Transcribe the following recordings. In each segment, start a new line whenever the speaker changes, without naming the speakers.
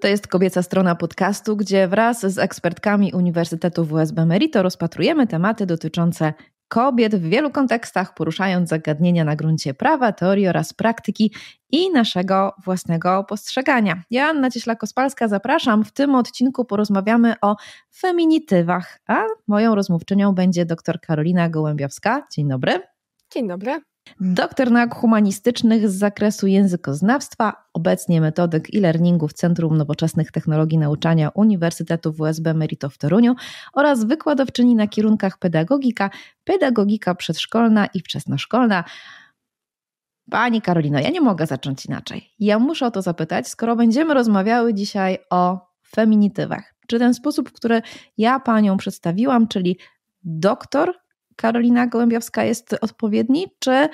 To jest kobieca strona podcastu, gdzie wraz z ekspertkami Uniwersytetu WSB Merito rozpatrujemy tematy dotyczące kobiet w wielu kontekstach, poruszając zagadnienia na gruncie prawa, teorii oraz praktyki i naszego własnego postrzegania. Ja, Anna Cieśla-Kospalska, zapraszam. W tym odcinku porozmawiamy o feminitywach, a moją rozmówczynią będzie dr Karolina Gołębiowska. Dzień dobry. Dzień dobry. Doktor nauk humanistycznych z zakresu językoznawstwa, obecnie metodyk i e learningu w Centrum Nowoczesnych Technologii Nauczania Uniwersytetu WSB Merito w Toruniu oraz wykładowczyni na kierunkach pedagogika, pedagogika przedszkolna i wczesnoszkolna. Pani Karolino, ja nie mogę zacząć inaczej. Ja muszę o to zapytać, skoro będziemy rozmawiały dzisiaj o feminitywach. Czy ten sposób, który ja panią przedstawiłam, czyli doktor Karolina Gołębiowska jest odpowiedni, czy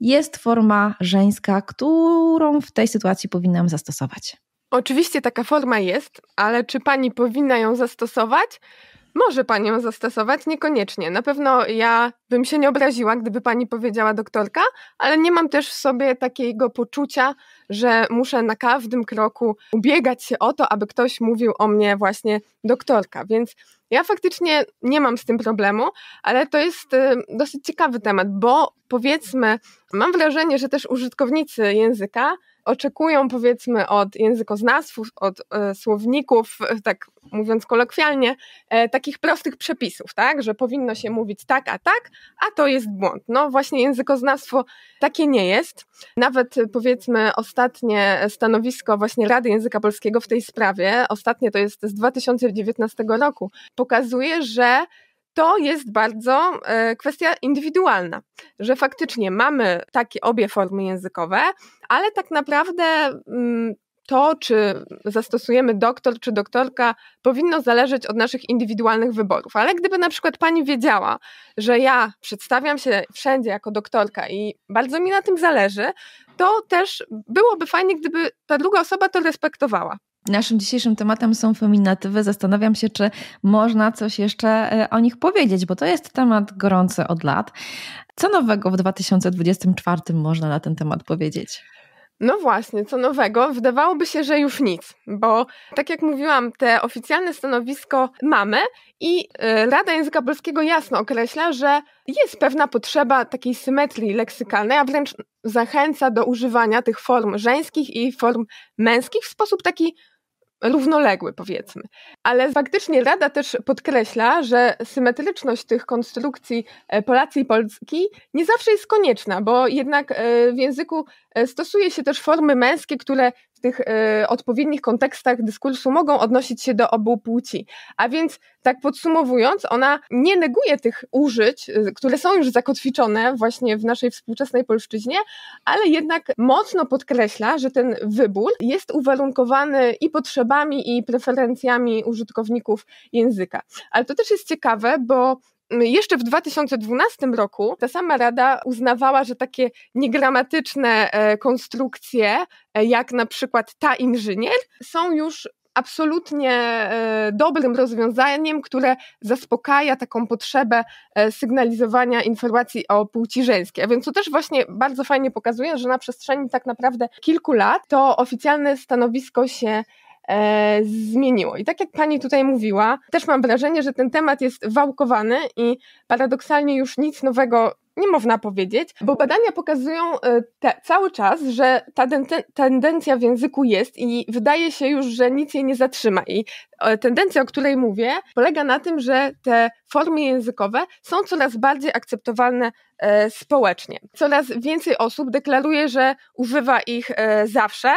jest forma żeńska, którą w tej sytuacji powinnam zastosować?
Oczywiście taka forma jest, ale czy pani powinna ją zastosować? Może pani ją zastosować, niekoniecznie. Na pewno ja bym się nie obraziła, gdyby pani powiedziała doktorka, ale nie mam też w sobie takiego poczucia, że muszę na każdym kroku ubiegać się o to, aby ktoś mówił o mnie właśnie doktorka. Więc ja faktycznie nie mam z tym problemu, ale to jest y, dosyć ciekawy temat, bo powiedzmy, mam wrażenie, że też użytkownicy języka oczekują powiedzmy od językoznawców, od e, słowników, e, tak mówiąc kolokwialnie, e, takich prostych przepisów, tak, że powinno się mówić tak, a tak, a to jest błąd. No właśnie językoznawstwo takie nie jest. Nawet e, powiedzmy ostatnie stanowisko właśnie Rady Języka Polskiego w tej sprawie, ostatnie to jest z 2019 roku, pokazuje, że to jest bardzo e, kwestia indywidualna, że faktycznie mamy takie obie formy językowe, ale tak naprawdę mm, to, czy zastosujemy doktor czy doktorka, powinno zależeć od naszych indywidualnych wyborów. Ale gdyby na przykład pani wiedziała, że ja przedstawiam się wszędzie jako doktorka i bardzo mi na tym zależy, to też byłoby fajnie, gdyby ta druga osoba to respektowała.
Naszym dzisiejszym tematem są feminatywy. Zastanawiam się, czy można coś jeszcze e, o nich powiedzieć, bo to jest temat gorący od lat. Co nowego w 2024 można na ten temat powiedzieć?
No właśnie, co nowego? Wydawałoby się, że już nic, bo tak jak mówiłam, te oficjalne stanowisko mamy i e, Rada Języka Polskiego jasno określa, że jest pewna potrzeba takiej symetrii leksykalnej, a wręcz zachęca do używania tych form żeńskich i form męskich w sposób taki równoległy, powiedzmy. Ale faktycznie Rada też podkreśla, że symetryczność tych konstrukcji e, Polacy i Polski nie zawsze jest konieczna, bo jednak e, w języku e, stosuje się też formy męskie, które w tych y, odpowiednich kontekstach dyskursu mogą odnosić się do obu płci. A więc, tak podsumowując, ona nie neguje tych użyć, y, które są już zakotwiczone właśnie w naszej współczesnej polszczyźnie, ale jednak mocno podkreśla, że ten wybór jest uwarunkowany i potrzebami, i preferencjami użytkowników języka. Ale to też jest ciekawe, bo jeszcze w 2012 roku ta sama rada uznawała, że takie niegramatyczne e, konstrukcje, e, jak na przykład ta inżynier, są już absolutnie e, dobrym rozwiązaniem, które zaspokaja taką potrzebę sygnalizowania informacji o płci żeńskiej. A więc to też właśnie bardzo fajnie pokazuje, że na przestrzeni tak naprawdę kilku lat to oficjalne stanowisko się E, zmieniło. I tak jak pani tutaj mówiła, też mam wrażenie, że ten temat jest wałkowany i paradoksalnie już nic nowego nie można powiedzieć, bo badania pokazują e, te, cały czas, że ta tendencja w języku jest i wydaje się już, że nic jej nie zatrzyma. I e, tendencja, o której mówię, polega na tym, że te formy językowe są coraz bardziej akceptowane e, społecznie. Coraz więcej osób deklaruje, że używa ich zawsze,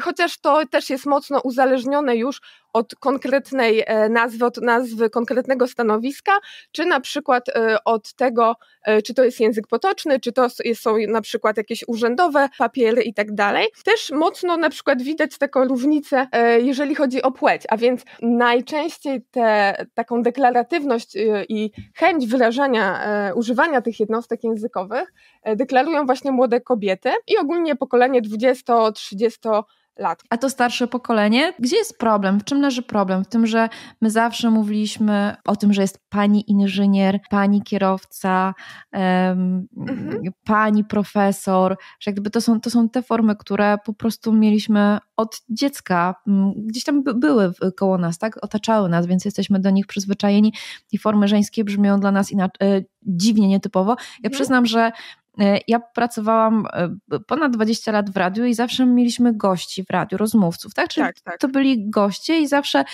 chociaż to też jest mocno uzależnione już od konkretnej e, nazwy, od nazwy konkretnego stanowiska, czy na przykład e, od tego, e, czy to jest język potoczny, czy to są na przykład jakieś urzędowe papiery i tak dalej. Też mocno na przykład widać taką różnicę, jeżeli chodzi o płeć, a więc najczęściej te, taką deklaratywność i chęć wyrażania, używania tych jednostek językowych deklarują właśnie młode kobiety i ogólnie pokolenie 20-30 lat. A to starsze pokolenie?
Gdzie jest problem? W czym leży problem? W tym, że my zawsze mówiliśmy o tym, że jest pani inżynier, pani kierowca, um, mhm. pani profesor, że jakby to są, to są te formy, które po prostu mieliśmy od dziecka, mm, gdzieś tam by, były koło nas, tak? Otaczały nas, więc jesteśmy do nich przyzwyczajeni i formy żeńskie brzmią dla nas inaczej, dziwnie, nietypowo. Ja mhm. przyznam, że E, ja pracowałam e, ponad 20 lat w radiu i zawsze mieliśmy gości w radiu, rozmówców, tak? Czyli tak, tak. to byli goście i zawsze,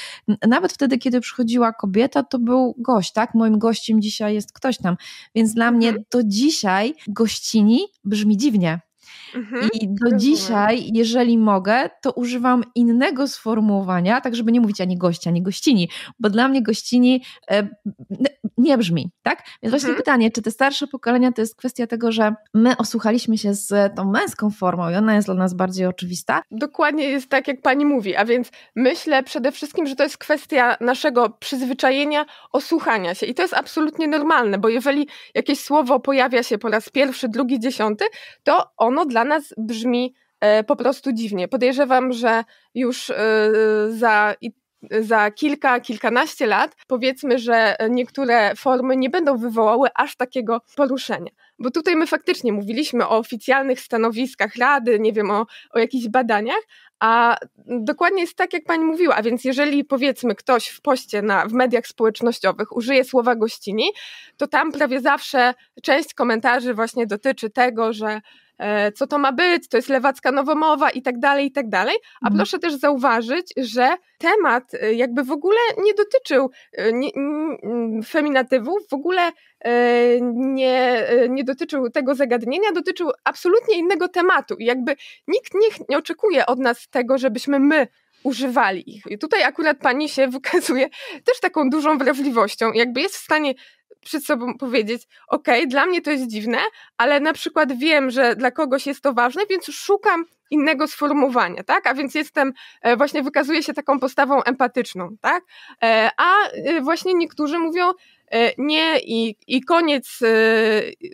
nawet wtedy, kiedy przychodziła kobieta, to był gość, tak? Moim gościem dzisiaj jest ktoś tam. Więc dla mnie mhm. do dzisiaj gościni brzmi dziwnie. Mhm, I do rozumiem. dzisiaj, jeżeli mogę, to używam innego sformułowania, tak żeby nie mówić ani gościa, ani gościni, bo dla mnie gościni e, nie brzmi, tak? Więc właśnie mhm. pytanie, czy te starsze pokolenia to jest kwestia tego, że my osłuchaliśmy się
z tą męską formą i ona jest dla nas bardziej oczywista? Dokładnie jest tak, jak pani mówi, a więc myślę przede wszystkim, że to jest kwestia naszego przyzwyczajenia, osłuchania się i to jest absolutnie normalne, bo jeżeli jakieś słowo pojawia się po raz pierwszy, drugi, dziesiąty, to ono samo dla nas brzmi e, po prostu dziwnie. Podejrzewam, że już e, za za kilka, kilkanaście lat, powiedzmy, że niektóre formy nie będą wywołały aż takiego poruszenia. Bo tutaj my faktycznie mówiliśmy o oficjalnych stanowiskach Rady, nie wiem, o, o jakichś badaniach, a dokładnie jest tak, jak pani mówiła, a więc jeżeli powiedzmy ktoś w poście na, w mediach społecznościowych użyje słowa gościni, to tam prawie zawsze część komentarzy właśnie dotyczy tego, że e, co to ma być, to jest lewacka nowomowa i tak dalej, i tak dalej. A mhm. proszę też zauważyć, że temat e, jakby w ogóle nie dotyczył e, nie, nie, feminatywów, w ogóle nie, nie dotyczył tego zagadnienia, dotyczył absolutnie innego tematu. I jakby nikt nie, nie oczekuje od nas tego, żebyśmy my używali ich. I tutaj akurat pani się wykazuje też taką dużą wrażliwością, jakby jest w stanie przed sobą powiedzieć, ok, dla mnie to jest dziwne, ale na przykład wiem, że dla kogoś jest to ważne, więc szukam innego sformułowania, tak? A więc jestem, e, właśnie wykazuję się taką postawą empatyczną, tak? E, a e, właśnie niektórzy mówią nie i, i koniec,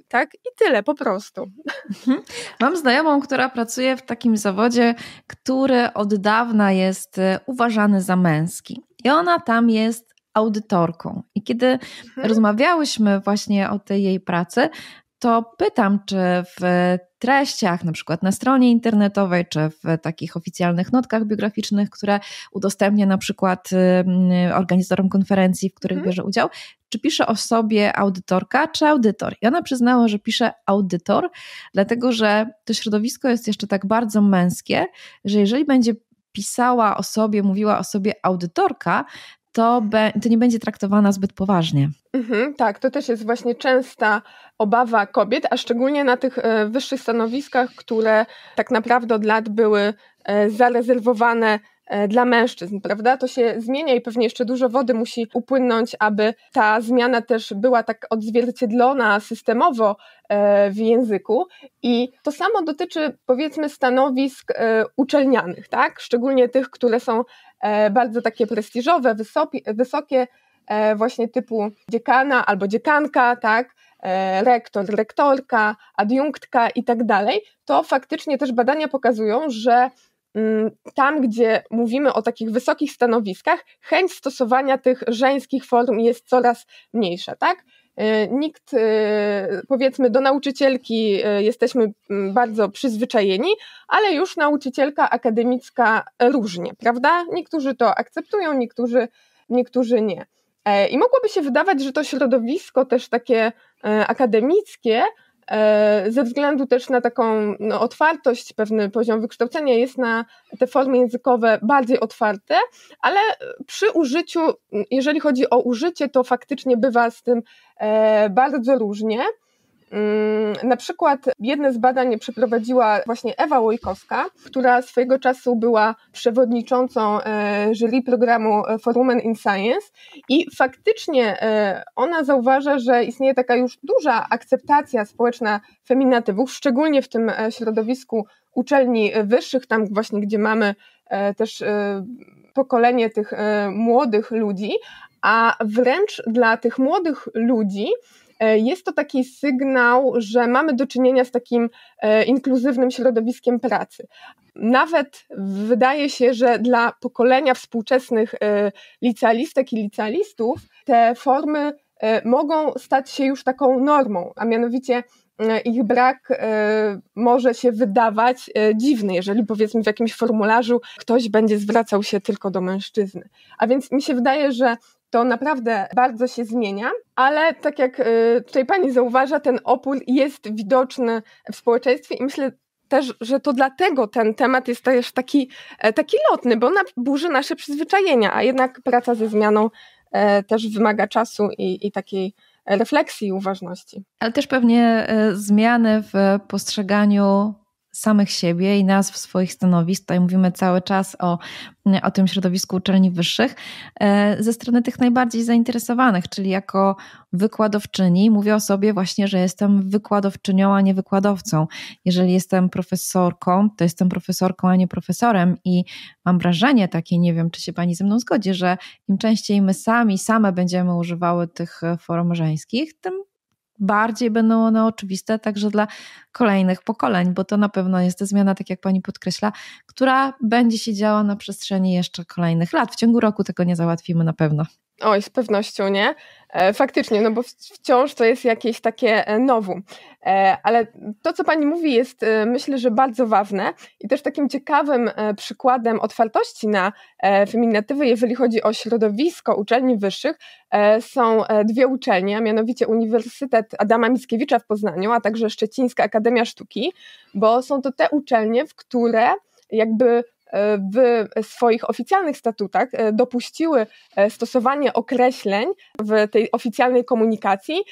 tak? I tyle po prostu. Mhm.
Mam znajomą, która pracuje w takim zawodzie, który od dawna jest uważany za męski. I ona tam jest audytorką. I kiedy mhm. rozmawiałyśmy właśnie o tej jej pracy, to pytam, czy w treściach, na przykład na stronie internetowej, czy w takich oficjalnych notkach biograficznych, które udostępnia na przykład organizatorom konferencji, w których mhm. bierze udział, czy pisze o sobie audytorka, czy audytor. I ona przyznała, że pisze audytor, dlatego że to środowisko jest jeszcze tak bardzo męskie, że jeżeli będzie pisała o sobie, mówiła o sobie audytorka, to, be, to nie będzie traktowana zbyt poważnie.
Mhm, tak, to też jest właśnie częsta obawa kobiet, a szczególnie na tych e, wyższych stanowiskach, które tak naprawdę od lat były e, zarezerwowane E, dla mężczyzn, prawda? To się zmienia i pewnie jeszcze dużo wody musi upłynąć, aby ta zmiana też była tak odzwierciedlona systemowo e, w języku. I to samo dotyczy, powiedzmy, stanowisk e, uczelnianych, tak? Szczególnie tych, które są bardzo takie prestiżowe, wysokie, właśnie typu dziekana albo dziekanka, tak? rektor, rektorka, adiunktka i tak dalej, to faktycznie też badania pokazują, że Mm, tam, gdzie mówimy o takich wysokich stanowiskach, chęć stosowania tych żeńskich form jest coraz mniejsza, tak? Y, nikt, y, powiedzmy, do nauczycielki y, jesteśmy mm, bardzo przyzwyczajeni, ale już nauczycielka akademicka różnie, prawda? Niektórzy to akceptują, niektórzy, niektórzy nie. E, I mogłoby się wydawać, że to środowisko też takie akademickie E, ze względu też na taką no, otwartość, pewny poziom wykształcenia jest na te formy językowe bardziej otwarte, ale przy użyciu, jeżeli chodzi o użycie, to faktycznie bywa z tym e, bardzo różnie. Mm, na przykład jedne z badań przeprowadziła właśnie Ewa Łojkowska, która swojego czasu była przewodniczącą e, jury programu e, For Women in Science i faktycznie e, ona zauważa, że istnieje taka już duża akceptacja społeczna feminatywów, szczególnie w tym środowisku uczelni wyższych, tam właśnie gdzie mamy też pokolenie tych młodych ludzi, a wręcz dla tych młodych ludzi E, jest to taki sygnał, że mamy do czynienia z takim e, inkluzywnym środowiskiem pracy. Nawet wydaje się, że dla pokolenia współczesnych e, licealistek i licealistów te formy mogą stać się już taką normą, a mianowicie ich brak może się wydawać dziwny, jeżeli powiedzmy w jakimś formularzu ktoś będzie zwracał się tylko do mężczyzny. A więc mi się wydaje, że to naprawdę bardzo się zmienia, ale tak jak y, tutaj pani zauważa, ten opór jest widoczny w społeczeństwie i myślę, też, że to dlatego ten temat jest też taki, e, taki lotny, bo ona burzy nasze przyzwyczajenia, a jednak praca ze zmianą e, też wymaga czasu i, i takiej refleksji i uważności.
Ale też pewnie e, zmiany w postrzeganiu samych siebie i nazw swoich stanowisk. Tutaj mówimy cały czas o, o tym środowisku uczelni wyższych e, ze strony tych najbardziej zainteresowanych, czyli jako wykładowczyni mówię o sobie właśnie, że jestem wykładowczynią, a nie wykładowcą. Jeżeli jestem profesorką, to jestem profesorką, a nie profesorem i mam wrażenie takie, nie wiem, czy się pani ze mną zgodzi, że im częściej my sami, same będziemy używały tych e, form żeńskich, tym bardziej będą one oczywiste także dla kolejnych pokoleń, bo to na pewno jest zmiana, tak jak pani podkreśla, która będzie się działa na przestrzeni jeszcze kolejnych lat. W ciągu roku tego nie załatwimy na pewno.
Oj, z pewnością nie. E, faktycznie, no bo wciąż to jest jakieś takie e, nowum. E, ale to, co pani mówi, jest myślę, że bardzo ważne i też takim ciekawym przykładem otwartości na feminatywy, jeżeli chodzi o środowisko uczelni wyższych, są dwie uczelnie, a mianowicie Uniwersytet Adama Mickiewicza w Poznaniu, a także Szczecińska Akademia Sztuki, bo są to te uczelnie, w które jakby E, w swoich oficjalnych statutach e, dopuściły e, stosowanie określeń w tej oficjalnej komunikacji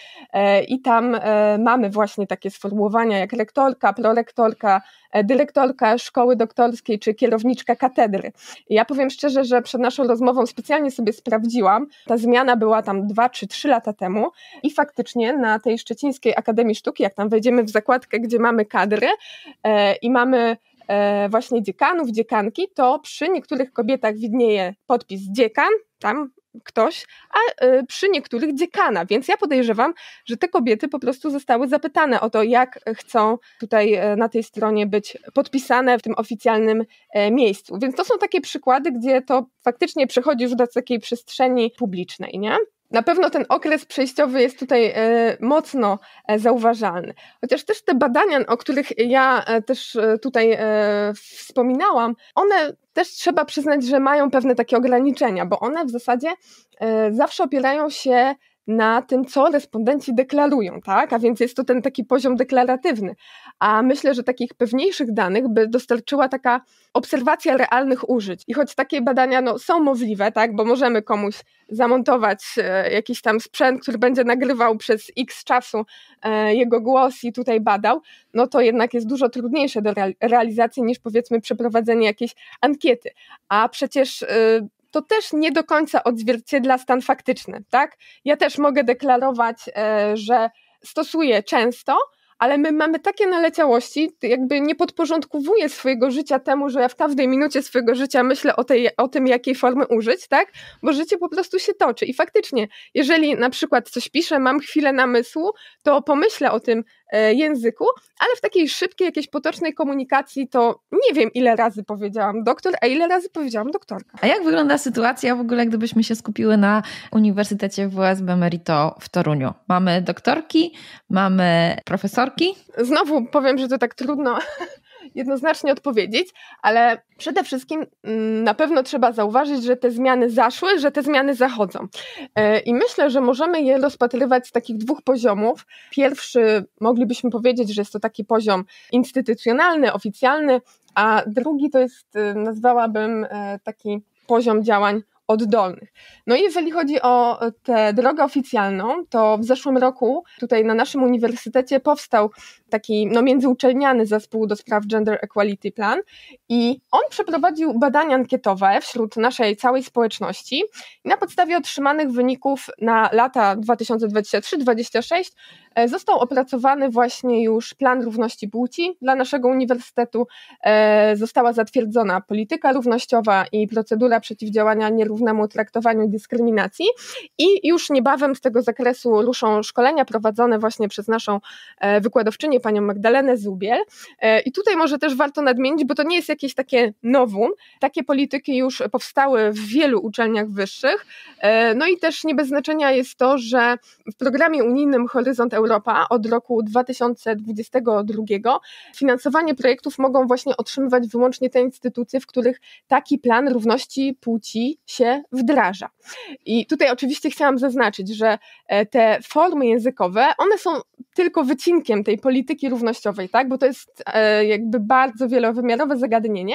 i tam mamy właśnie takie sformułowania jak rektorka, prorektorka, dyrektorka szkoły doktorskiej czy kierowniczka katedry. Ja powiem szczerze, że przed naszą rozmową specjalnie sobie sprawdziłam. Ta zmiana była tam dwa czy trzy lata temu i faktycznie na tej Szczecińskiej Akademii Sztuki, jak tam wejdziemy w zakładkę, gdzie mamy kadry i mamy E, właśnie dziekanów, dziekanki, to przy niektórych kobietach widnieje podpis dziekan, tam ktoś, a y, przy niektórych dziekana. Więc ja podejrzewam, że te kobiety po prostu zostały zapytane o to, jak chcą tutaj e, na tej stronie być podpisane w tym oficjalnym e, miejscu. Więc to są takie przykłady, gdzie to faktycznie przechodzi już do takiej przestrzeni publicznej, nie? na pewno ten okres przejściowy jest tutaj e, mocno e, zauważalny. Chociaż też te badania, o których ja e, też tutaj wspominałam, one też trzeba przyznać, że mają pewne takie ograniczenia, bo one w zasadzie zawsze opierają się na tym, co respondenci deklarują, tak? A więc jest to ten taki poziom deklaratywny. A myślę, że takich pewniejszych danych by dostarczyła taka obserwacja realnych użyć. I choć takie badania no, są możliwe, tak? Bo możemy komuś zamontować e, jakiś tam sprzęt, który będzie nagrywał przez x czasu e, jego głos i tutaj badał, no to jednak jest dużo trudniejsze do realizacji niż powiedzmy przeprowadzenie jakiejś ankiety. A przecież e, to też nie do końca odzwierciedla stan faktyczny, tak? Ja też mogę deklarować, e, że stosuję często, ale my mamy takie naleciałości, jakby nie podporządkowuję swojego życia temu, że ja w każdej minucie swojego życia myślę o, tej, o tym, jakiej formy użyć, tak? Bo życie po prostu się toczy. I faktycznie, jeżeli na przykład coś piszę, mam chwilę namysłu, to pomyślę o tym, E, języku, ale w takiej szybkiej, jakiejś potocznej komunikacji to nie wiem, ile razy powiedziałam doktor, a ile razy powiedziałam doktorka. A jak wygląda
sytuacja w ogóle, gdybyśmy się skupiły na Uniwersytecie WSB Merito w Toruniu?
Mamy doktorki, mamy profesorki? Znowu powiem, że to tak trudno jednoznacznie odpowiedzieć, ale przede wszystkim mm, na pewno trzeba zauważyć, że te zmiany zaszły, że te zmiany zachodzą. E, I myślę, że możemy je rozpatrywać z takich dwóch poziomów. Pierwszy moglibyśmy powiedzieć, że jest to taki poziom instytucjonalny, oficjalny, a drugi to jest, e, nazwałabym, e, taki poziom działań oddolnych. No i jeżeli chodzi o e, tę drogę oficjalną, to w zeszłym roku tutaj na naszym uniwersytecie powstał taki no, międzyuczelniany zespół do spraw Gender Equality Plan i on przeprowadził badania ankietowe wśród naszej całej społeczności i na podstawie otrzymanych wyników na lata 2023-2026 E, został opracowany właśnie już plan równości płci dla naszego uniwersytetu. E, została zatwierdzona polityka równościowa i procedura przeciwdziałania nierównemu traktowaniu i dyskryminacji. I już niebawem z tego zakresu ruszą szkolenia prowadzone właśnie przez naszą e, wykładowczynię, panią Magdalenę Zubiel. I tutaj może też warto nadmienić, bo to nie jest jakieś takie nowum. Takie polityki już powstały w wielu uczelniach wyższych. No i też nie bez znaczenia jest to, że w programie unijnym Horyzont Europy Europa od roku 2022 finansowanie projektów mogą właśnie otrzymywać wyłącznie te instytucje, w których taki plan równości płci się wdraża. I tutaj oczywiście chciałam zaznaczyć, że e, te formy językowe, one są tylko wycinkiem tej polityki równościowej, tak? bo to jest e, jakby bardzo wielowymiarowe zagadnienie,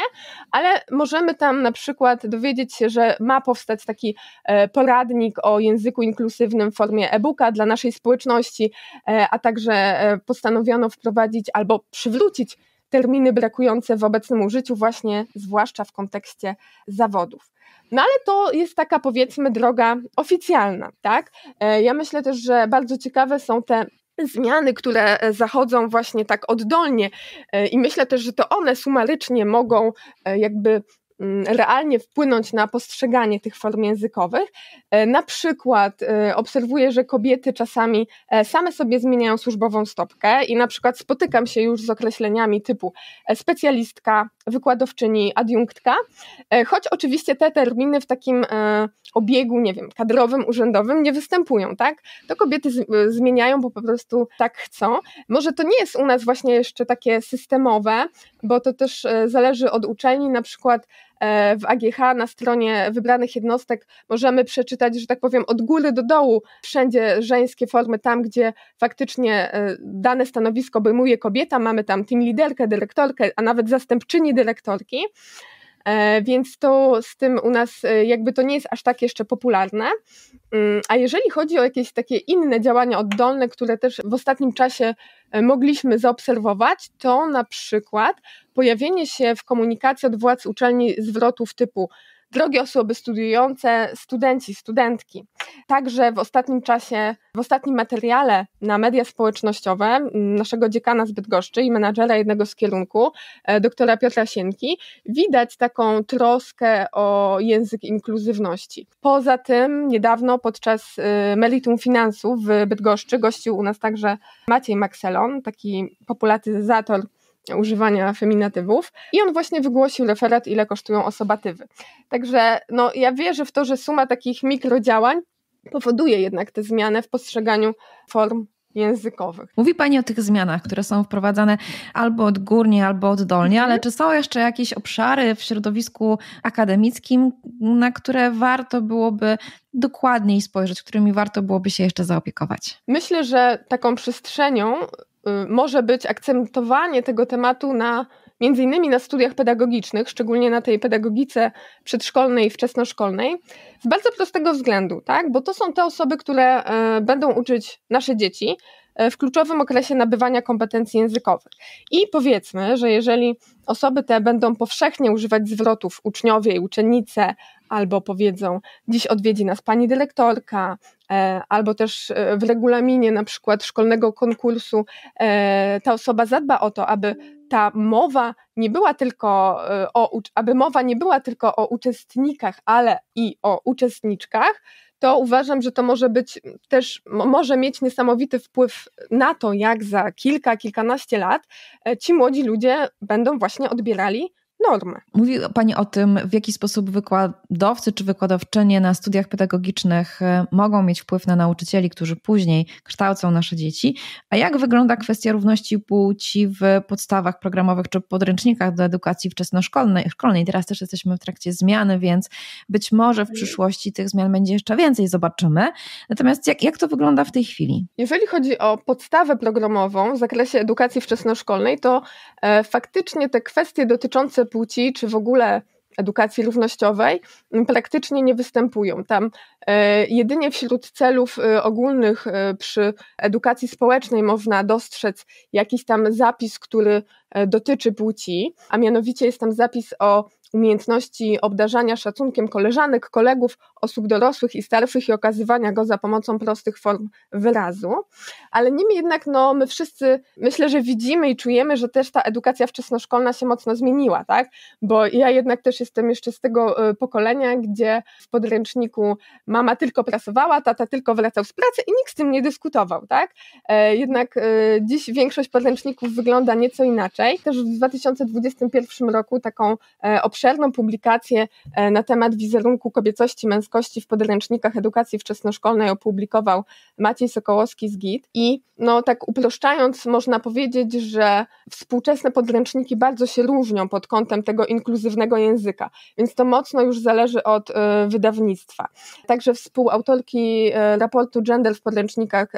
ale możemy tam na przykład dowiedzieć się, że ma powstać taki e, poradnik o języku inkluzywnym w formie e-booka dla naszej społeczności, E, a także e, postanowiono wprowadzić albo przywrócić terminy brakujące w obecnym użyciu, właśnie zwłaszcza w kontekście zawodów. No ale to jest taka powiedzmy droga oficjalna, tak? E, ja myślę też, że bardzo ciekawe są te zmiany, które zachodzą właśnie tak oddolnie i myślę też, że to one sumarycznie mogą jakby Mm, realnie wpłynąć na postrzeganie tych form językowych. E, na przykład e, obserwuję, że kobiety czasami e, same sobie zmieniają służbową stopkę i na przykład spotykam się już z określeniami typu specjalistka, wykładowczyni, adiunktka, choć oczywiście te terminy w takim obiegu, nie wiem, kadrowym, urzędowym nie występują, tak? To kobiety zmieniają, bo po prostu tak chcą. Może to nie jest u nas właśnie jeszcze takie systemowe, bo to też zależy od uczelni, na przykład E, w AGH na stronie wybranych jednostek możemy przeczytać, że tak powiem, od góry do dołu wszędzie żeńskie formy, tam gdzie faktycznie e, dane stanowisko obejmuje kobieta, mamy tam team liderkę, dyrektorkę, a nawet zastępczyni dyrektorki. E, więc to z tym u nas e, jakby to nie jest aż tak jeszcze popularne. Mm, a jeżeli chodzi o jakieś takie inne działania oddolne, które też w ostatnim czasie e, mogliśmy zaobserwować, to na przykład pojawienie się w komunikacji od władz uczelni zwrotów typu drogie osoby studiujące, studenci, studentki. Także w ostatnim czasie, w ostatnim materiale na media społecznościowe naszego dziekana z Bydgoszczy i menadżera jednego z kierunku, e, doktora Piotra Sienki, widać taką troskę o język inkluzywności. Poza tym niedawno podczas e, meritum finansów w Bydgoszczy gościł u nas także Maciej Maxelon, taki populatyzator używania feminatywów. I on właśnie wygłosił referat, ile kosztują osobatywy. Także no, ja wierzę w to, że suma takich mikrodziałań powoduje jednak tę zmianę w postrzeganiu form językowych.
Mówi Pani o tych zmianach, które są wprowadzane albo odgórnie, albo oddolnie, mhm. ale czy są jeszcze jakieś obszary w środowisku akademickim, na które warto byłoby dokładniej spojrzeć, którymi warto byłoby się jeszcze zaopiekować?
Myślę, że taką przestrzenią Y, może być akcentowanie tego tematu na między innymi na studiach pedagogicznych, szczególnie na tej pedagogice przedszkolnej i wczesnoszkolnej, z bardzo prostego względu, tak? bo to są te osoby, które e, będą uczyć nasze dzieci e, w kluczowym okresie nabywania kompetencji językowych. I powiedzmy, że jeżeli osoby te będą powszechnie używać zwrotów uczniowie i uczennice, albo powiedzą dziś odwiedzi nas pani dyrektorka, E, albo też e, w regulaminie na przykład szkolnego konkursu e, ta osoba zadba o to, aby ta mowa nie była tylko o, aby mowa nie była tylko o uczestnikach, ale i o uczestniczkach, to uważam, że to może być też, może mieć niesamowity wpływ na to, jak za kilka, kilkanaście lat ci młodzi ludzie będą właśnie odbierali normy.
Mówi Pani o tym, w jaki sposób wykładowcy czy wykładowczynie na studiach pedagogicznych e, mogą mieć wpływ na nauczycieli, którzy później kształcą nasze dzieci. A jak wygląda kwestia równości płci w podstawach programowych czy podręcznikach do edukacji wczesnoszkolnej? Szkolnej? Teraz też jesteśmy w trakcie zmiany, więc być może w przyszłości tych zmian będzie jeszcze więcej, zobaczymy. Natomiast jak, jak to wygląda w tej chwili?
Jeżeli chodzi o podstawę programową w zakresie edukacji wczesnoszkolnej, to e, faktycznie te kwestie dotyczące płci, czy w ogóle edukacji równościowej mm, praktycznie nie występują. Tam e, jedynie wśród celów e, ogólnych e, przy edukacji społecznej można dostrzec jakiś tam zapis, który dotyczy płci, a mianowicie jest tam zapis o umiejętności obdarzania szacunkiem koleżanek, kolegów, osób dorosłych i starszych i okazywania go za pomocą prostych form wyrazu. Ale niemniej jednak no, my wszyscy myślę, że widzimy i czujemy, że też ta edukacja wczesnoszkolna się mocno zmieniła, tak? Bo ja jednak też jestem jeszcze z tego e, pokolenia, gdzie w podręczniku mama tylko pracowała, tata tylko wracał z pracy i nikt z tym nie dyskutował, tak? E, jednak e, dziś większość podręczników wygląda nieco inaczej. Też w 2021 roku taką obszarną obszerną publikację e, na temat wizerunku kobiecości, męskości w podręcznikach edukacji wczesnoszkolnej opublikował Maciej Sokołowski z GIT i no tak uproszczając można powiedzieć, że współczesne podręczniki bardzo się różnią pod kątem tego inkluzywnego języka, więc to mocno już zależy od e, wydawnictwa. Także współautorki e, raportu Gender w podręcznikach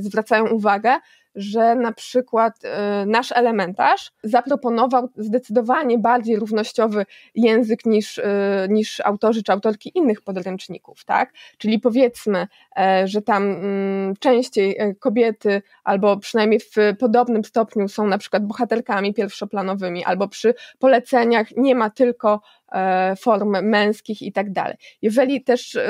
zwracają uwagę, że na przykład e, nasz elementarz zaproponował zdecydowanie bardziej równościowy język niż, e, niż autorzy czy autorki innych podręczników, tak? Czyli powiedzmy, e, że tam mm, częściej kobiety albo przynajmniej w podobnym stopniu są na przykład bohaterkami pierwszoplanowymi, albo przy poleceniach nie ma tylko E, form męskich i tak dalej. Jeżeli też e,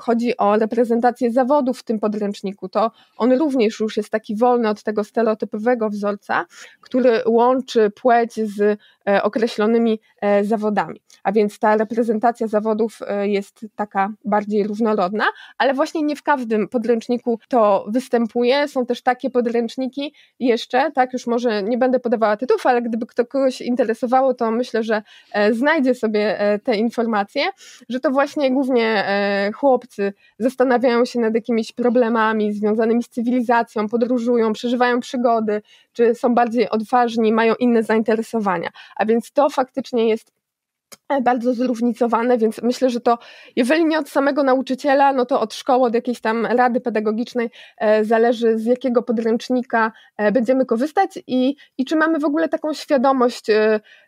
chodzi o reprezentację zawodów w tym podręczniku, to on również już jest taki wolny od tego stereotypowego wzorca, który łączy płeć z e, określonymi zawodami. A więc ta reprezentacja zawodów jest taka bardziej równolodna, ale właśnie nie w każdym podręczniku to występuje. Są też takie podręczniki jeszcze, tak już może nie będę podawała tytułów, ale gdyby to kogoś interesowało, to myślę, że znajdzie sobie sobie e, te informacje, że to właśnie głównie e, chłopcy zastanawiają się nad jakimiś problemami związanymi z cywilizacją, podróżują, przeżywają przygody, czy są bardziej odważni, mają inne zainteresowania. A więc to faktycznie jest E, bardzo zróżnicowane, więc myślę, że to, jeżeli nie od samego nauczyciela, no to od szkoły, od jakiejś tam rady pedagogicznej e, zależy, z jakiego podręcznika e, będziemy korzystać i, i czy mamy w ogóle taką świadomość,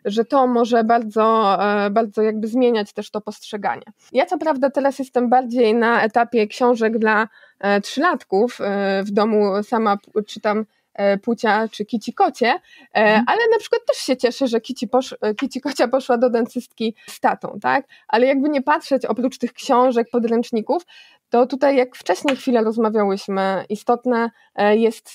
że to może bardzo, bardzo jakby zmieniać też to postrzeganie. Ja co prawda teraz jestem bardziej na etapie książek dla trzylatków. W domu sama czytam E, Pucia czy Kici Kocie, e, mhm. ale na przykład też się cieszę, że Kici, posz, e, Kici Kocia poszła do dentystki z tatą, tak? Ale jakby nie patrzeć oprócz tych książek, podręczników, to tutaj jak wcześniej chwilę rozmawiałyśmy, istotne jest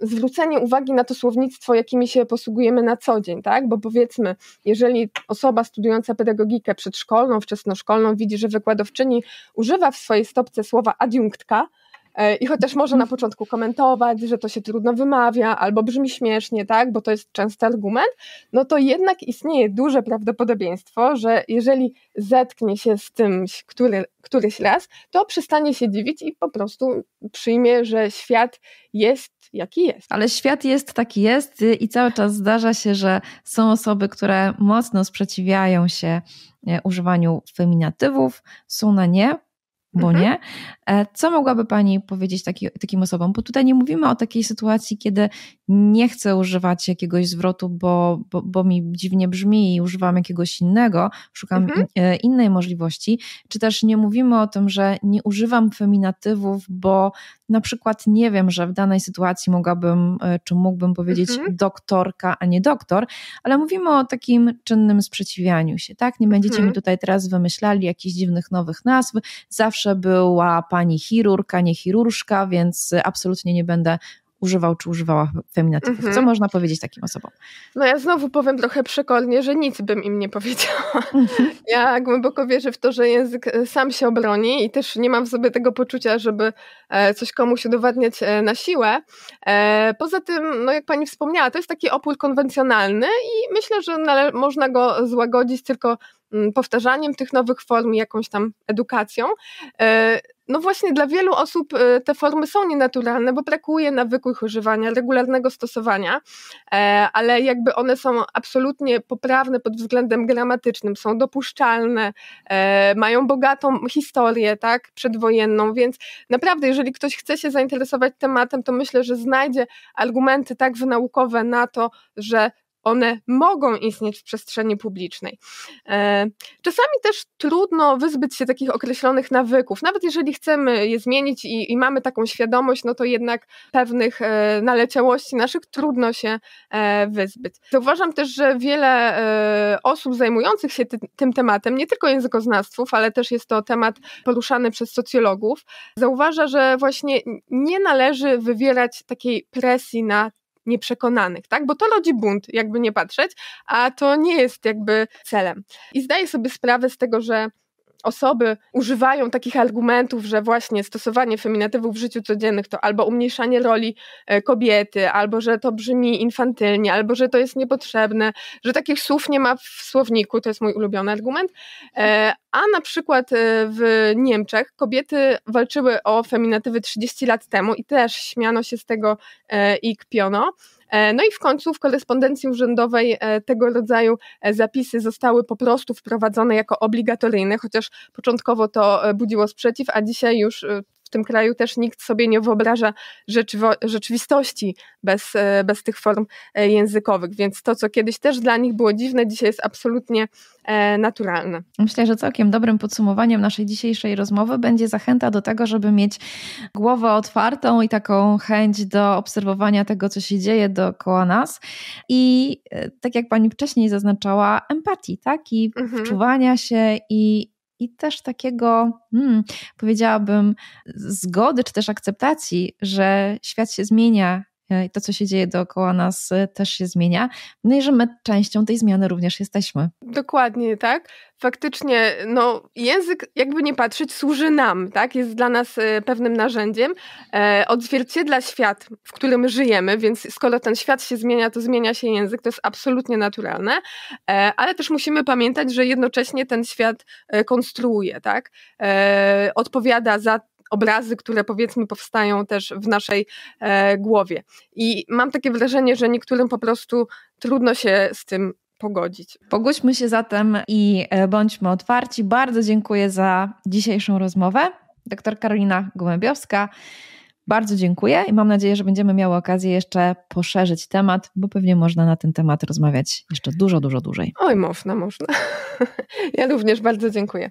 zwrócenie uwagi na to słownictwo, jakimi się posługujemy na co dzień, tak? Bo powiedzmy, jeżeli osoba studiująca pedagogikę przedszkolną, wczesnoszkolną widzi, że wykładowczyni używa w swojej stopce słowa adiunktka, E, I chociaż może na mhm. początku komentować, że to się trudno wymawia, albo brzmi śmiesznie, tak, bo to jest częsty argument, no to jednak istnieje duże prawdopodobieństwo, że jeżeli zetknie się z tym który, któryś raz, to przestanie się dziwić i po prostu przyjmie, że świat jest jaki jest.
Ale świat jest taki jest i cały czas zdarza się, że są osoby, które mocno sprzeciwiają się e, używaniu feminatywów, są na nie bo mhm. nie. E, co mogłaby Pani powiedzieć taki, takim osobom? Bo tutaj nie mówimy o takiej sytuacji, kiedy nie chcę używać jakiegoś zwrotu, bo, bo, bo mi dziwnie brzmi i używam jakiegoś innego, szukam mhm. in, e, innej możliwości, czy też nie mówimy o tym, że nie używam feminatywów, bo na przykład nie wiem, że w danej sytuacji mogłabym, e, czy mógłbym powiedzieć mhm. doktorka, a nie doktor, ale mówimy o takim czynnym sprzeciwianiu się, tak? Nie będziecie mhm. mi tutaj teraz wymyślali jakichś dziwnych nowych nazw. Zawsze była pani chirurka, nie chirurżka, więc absolutnie nie będę używał czy używała feminatywów. Co mhm. można powiedzieć takim osobom?
No ja znowu powiem trochę przekornie, że nic bym im nie powiedziała. Mhm. Ja głęboko wierzę w to, że język e, sam się obroni i też nie mam w sobie tego poczucia, żeby e, coś komuś udowadniać e, na siłę. Poza tym, no jak pani wspomniała, to jest taki opór konwencjonalny i myślę, że można go złagodzić tylko mm, powtarzaniem tych nowych form i jakąś tam edukacją no właśnie dla wielu osób y, te formy są nienaturalne, bo brakuje nawyku ich używania, regularnego stosowania, e, ale jakby one są absolutnie poprawne pod względem gramatycznym, są dopuszczalne, e, mają bogatą historię, tak, przedwojenną, więc naprawdę, jeżeli ktoś chce się zainteresować tematem, to myślę, że znajdzie argumenty tak wynaukowe na to, że one mogą istnieć w przestrzeni publicznej. E, czasami też trudno wyzbyć się takich określonych nawyków. Nawet jeżeli chcemy je zmienić i, i, mamy taką świadomość, no to jednak pewnych e, naleciałości naszych trudno się e, wyzbyć. Zauważam też, że wiele osób zajmujących się ty, tym tematem, nie tylko językoznawców, ale też jest to temat poruszany przez socjologów, zauważa, że właśnie nie należy wywierać takiej presji na nieprzekonanych, tak? Bo to rodzi bunt, jakby nie patrzeć, a to nie jest jakby celem. I zdaję sobie sprawę z tego, że osoby używają takich argumentów, że właśnie stosowanie feminatywów w życiu codziennych to albo umniejszanie roli e, kobiety, albo że to brzmi infantylnie, albo że to jest niepotrzebne, że takich słów nie ma w słowniku, to jest mój ulubiony argument, e, a na przykład y, w Niemczech kobiety walczyły o feminatywy 30 lat temu i też śmiano się z tego e, i kpiono. E, no i w końcu w korespondencji urzędowej e, tego rodzaju zapisy zostały po prostu wprowadzone jako obligatoryjne, chociaż początkowo to budziło sprzeciw, a dzisiaj już w tym kraju też nikt sobie nie wyobraża rzeczywistości bez, e, bez tych form e, językowych, więc to, co kiedyś też dla nich było dziwne, dzisiaj jest absolutnie e, naturalne.
Myślę, że całkiem dobrym podsumowaniem naszej dzisiejszej rozmowy będzie zachęta do tego, żeby mieć głowę otwartą i taką chęć do obserwowania tego, co się dzieje dookoła nas i tak jak pani wcześniej zaznaczała, empatii, tak? I mhm. wczuwania się i i też takiego, hmm, powiedziałabym, zgody czy też akceptacji, że świat się zmienia E, i to, co się dzieje dookoła nas, e, też się zmienia. No i że my częścią tej zmiany również jesteśmy.
Dokładnie, tak. Faktycznie, no, język, jakby nie patrzeć, służy nam, tak? Jest dla nas e, pewnym narzędziem, e, odzwierciedla świat, w którym żyjemy, więc skoro ten świat się zmienia, to zmienia się język, to jest absolutnie naturalne, e, ale też musimy pamiętać, że jednocześnie ten świat konstruuje, tak? E, odpowiada za obrazy, które powiedzmy powstają też w naszej e, głowie. I mam takie wrażenie, że niektórym po prostu trudno się z tym pogodzić.
Pogódźmy się zatem i e, bądźmy otwarci. Bardzo dziękuję za dzisiejszą rozmowę. Doktor Karolina Gołębiowska. Bardzo dziękuję i mam nadzieję, że będziemy miały okazję jeszcze poszerzyć temat, bo pewnie można na ten temat rozmawiać jeszcze dużo, dużo dłużej.
Oj, można, można. Ja również bardzo dziękuję.